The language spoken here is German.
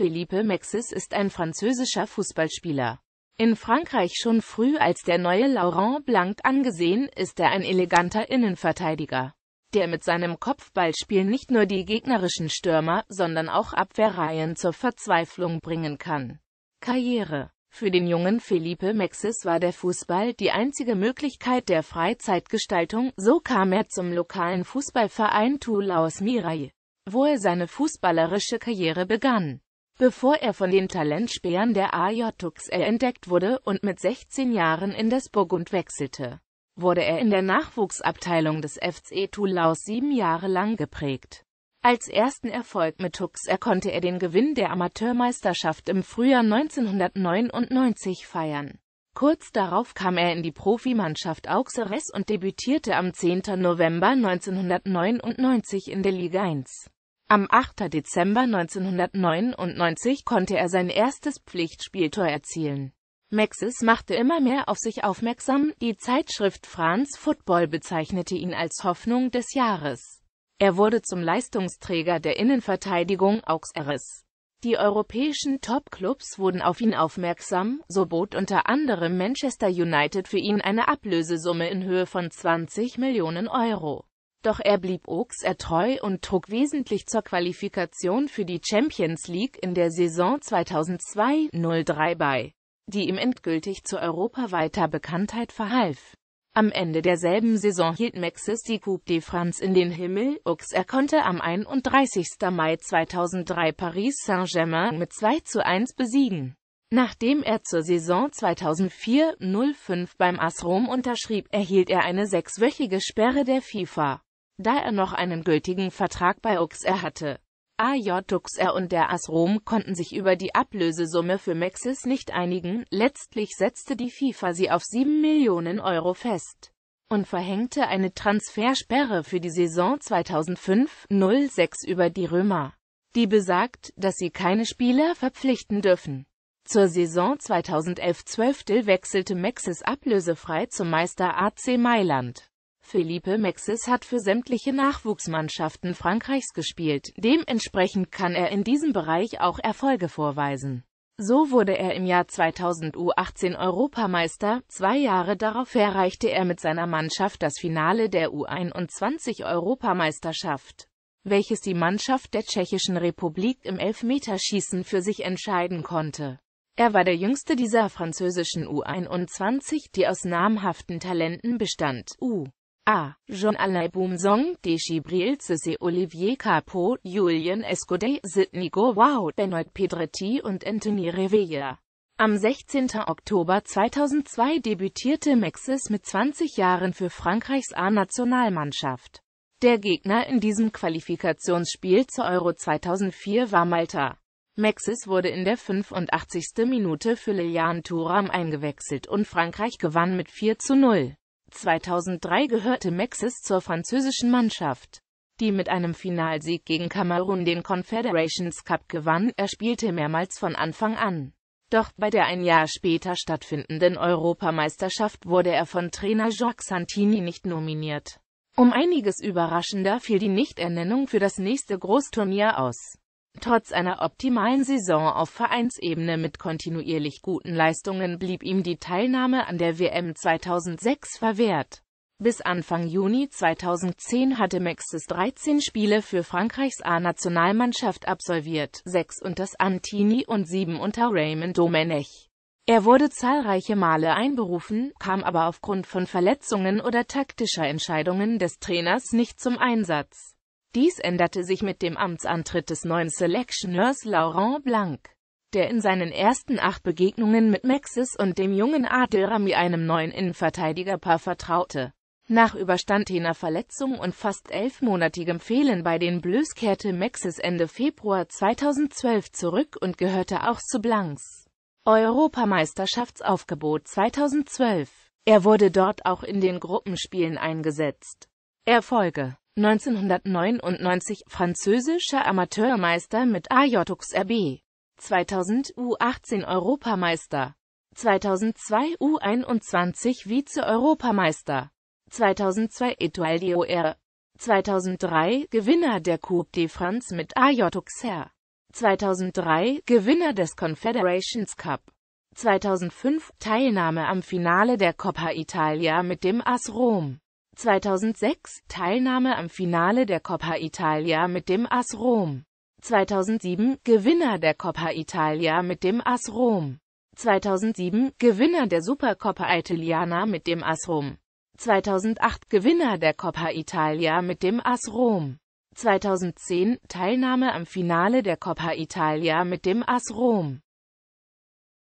Philippe Maxis ist ein französischer Fußballspieler. In Frankreich schon früh als der neue Laurent Blanc angesehen, ist er ein eleganter Innenverteidiger, der mit seinem Kopfballspiel nicht nur die gegnerischen Stürmer, sondern auch Abwehrreihen zur Verzweiflung bringen kann. Karriere Für den jungen Philippe Maxis war der Fußball die einzige Möglichkeit der Freizeitgestaltung, so kam er zum lokalen Fußballverein Toulouse Mirai, wo er seine fußballerische Karriere begann bevor er von den Talentspähern der AJ Ajax entdeckt wurde und mit 16 Jahren in das Burgund wechselte, wurde er in der Nachwuchsabteilung des FC Toulouse sieben Jahre lang geprägt. Als ersten Erfolg mit Tux konnte er den Gewinn der Amateurmeisterschaft im Frühjahr 1999 feiern. Kurz darauf kam er in die Profimannschaft Auxerres und debütierte am 10. November 1999 in der Liga 1. Am 8. Dezember 1999 konnte er sein erstes Pflichtspieltor erzielen. Maxis machte immer mehr auf sich aufmerksam, die Zeitschrift France Football bezeichnete ihn als Hoffnung des Jahres. Er wurde zum Leistungsträger der Innenverteidigung Auxerres. Die europäischen Top-Clubs wurden auf ihn aufmerksam, so bot unter anderem Manchester United für ihn eine Ablösesumme in Höhe von 20 Millionen Euro. Doch er blieb Oakser ertreu und trug wesentlich zur Qualifikation für die Champions League in der Saison 2002-03 bei, die ihm endgültig zu europaweiter Bekanntheit verhalf. Am Ende derselben Saison hielt Maxis die Coupe de France in den Himmel. er konnte am 31. Mai 2003 Paris Saint-Germain mit 2 zu 1 besiegen. Nachdem er zur Saison 2004-05 beim AS Rom unterschrieb, erhielt er eine sechswöchige Sperre der FIFA da er noch einen gültigen Vertrag bei Auxerre hatte. AJ Auxerre und der AS Rom konnten sich über die Ablösesumme für Maxis nicht einigen, letztlich setzte die FIFA sie auf 7 Millionen Euro fest und verhängte eine Transfersperre für die Saison 2005-06 über die Römer, die besagt, dass sie keine Spieler verpflichten dürfen. Zur Saison 2011-12 wechselte Maxis ablösefrei zum Meister AC Mailand. Philippe Maxis hat für sämtliche Nachwuchsmannschaften Frankreichs gespielt, dementsprechend kann er in diesem Bereich auch Erfolge vorweisen. So wurde er im Jahr 2000 U18 Europameister, zwei Jahre darauf erreichte er mit seiner Mannschaft das Finale der U21 Europameisterschaft, welches die Mannschaft der Tschechischen Republik im Elfmeterschießen für sich entscheiden konnte. Er war der jüngste dieser französischen U21, die aus namhaften Talenten bestand. U. A. Jean Album Song, Deschibril Cissé Olivier Capot, Julien Escudé, Sidney Wow, Benoit Pedretti und Anthony Reveille. Am 16. Oktober 2002 debütierte Maxis mit 20 Jahren für Frankreichs A-Nationalmannschaft. Der Gegner in diesem Qualifikationsspiel zur Euro 2004 war Malta. Maxis wurde in der 85. Minute für Lilian Thuram eingewechselt und Frankreich gewann mit 4 zu 0. 2003 gehörte Maxis zur französischen Mannschaft, die mit einem Finalsieg gegen Kamerun den Confederations Cup gewann. Er spielte mehrmals von Anfang an. Doch bei der ein Jahr später stattfindenden Europameisterschaft wurde er von Trainer Jacques Santini nicht nominiert. Um einiges überraschender fiel die Nichternennung für das nächste Großturnier aus. Trotz einer optimalen Saison auf Vereinsebene mit kontinuierlich guten Leistungen blieb ihm die Teilnahme an der WM 2006 verwehrt. Bis Anfang Juni 2010 hatte Maxis 13 Spiele für Frankreichs A-Nationalmannschaft absolviert, sechs unter Santini und sieben unter Raymond Domenech. Er wurde zahlreiche Male einberufen, kam aber aufgrund von Verletzungen oder taktischer Entscheidungen des Trainers nicht zum Einsatz. Dies änderte sich mit dem Amtsantritt des neuen Selectioners Laurent Blanc, der in seinen ersten acht Begegnungen mit Maxis und dem jungen Adel Rami einem neuen Innenverteidigerpaar vertraute. Nach überstandener Verletzung und fast elfmonatigem Fehlen bei den Bleus kehrte Maxis Ende Februar 2012 zurück und gehörte auch zu Blancs Europameisterschaftsaufgebot 2012. Er wurde dort auch in den Gruppenspielen eingesetzt. Erfolge 1999 französischer Amateurmeister mit Ajotux RB. 2000 U18 Europameister. 2002 U21 Vize-Europameister. 2002 Etoile d'Or. 2003 Gewinner der Coupe de France mit Ajotux 2003 Gewinner des Confederations Cup. 2005 Teilnahme am Finale der Coppa Italia mit dem AS Rom. 2006 Teilnahme am Finale der Coppa Italia mit dem AS Rom. 2007 Gewinner der Coppa Italia mit dem AS Rom. 2007 Gewinner der Supercoppa Italiana mit dem AS Rom. 2008 Gewinner der Coppa Italia mit dem AS Rom. 2010 Teilnahme am Finale der Coppa Italia mit dem AS Rom.